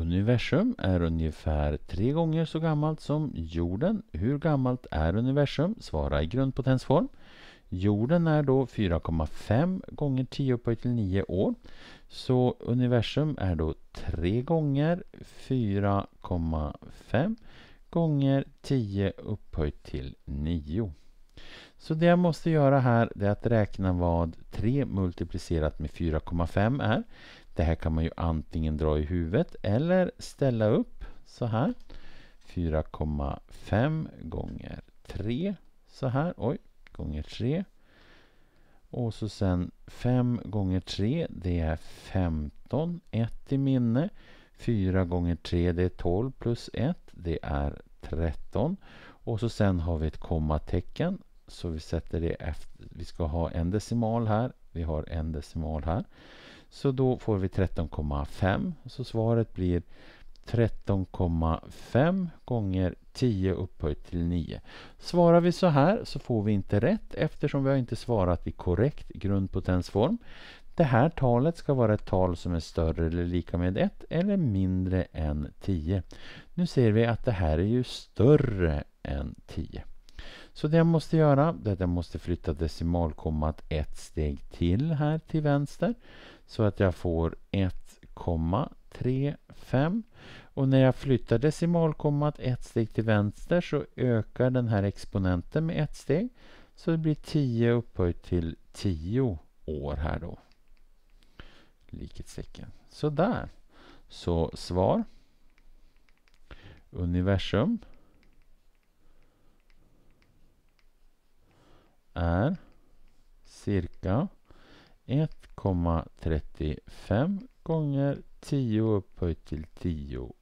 Universum är ungefär tre gånger så gammalt som jorden. Hur gammalt är universum? Svara i grundpotensform. Jorden är då 4,5 gånger 10 upphöjt till 9 år. Så universum är då 3 gånger 4,5 gånger 10 upphöjt till 9. Så det jag måste göra här är att räkna vad 3 multiplicerat med 4,5 är. Det här kan man ju antingen dra i huvudet eller ställa upp så här. 4,5 gånger 3 så här. Oj, gånger 3. Och så sen 5 gånger 3, det är 15. 1 i minne. 4 gånger 3, det är 12 plus 1, det är 13. Och så sen har vi ett kommatecken. Så vi sätter det efter. Vi ska ha en decimal här. Vi har en decimal här. Så då får vi 13,5. Så svaret blir 13,5 gånger 10 upphöjt till 9. Svarar vi så här så får vi inte rätt eftersom vi har inte svarat i korrekt grundpotensform. Det här talet ska vara ett tal som är större eller lika med 1 eller mindre än 10. Nu ser vi att det här är ju större än 10. Så det jag måste göra är att jag måste flytta decimalkommat ett steg till här till vänster. Så att jag får 1,35. Och när jag flyttar decimalkommat ett steg till vänster så ökar den här exponenten med ett steg. Så det blir 10 upphöjt till 10 år här då. Likhetstecken. Sådär. Så svar. Universum är cirka 1,35 gånger 10 upphöjt till 10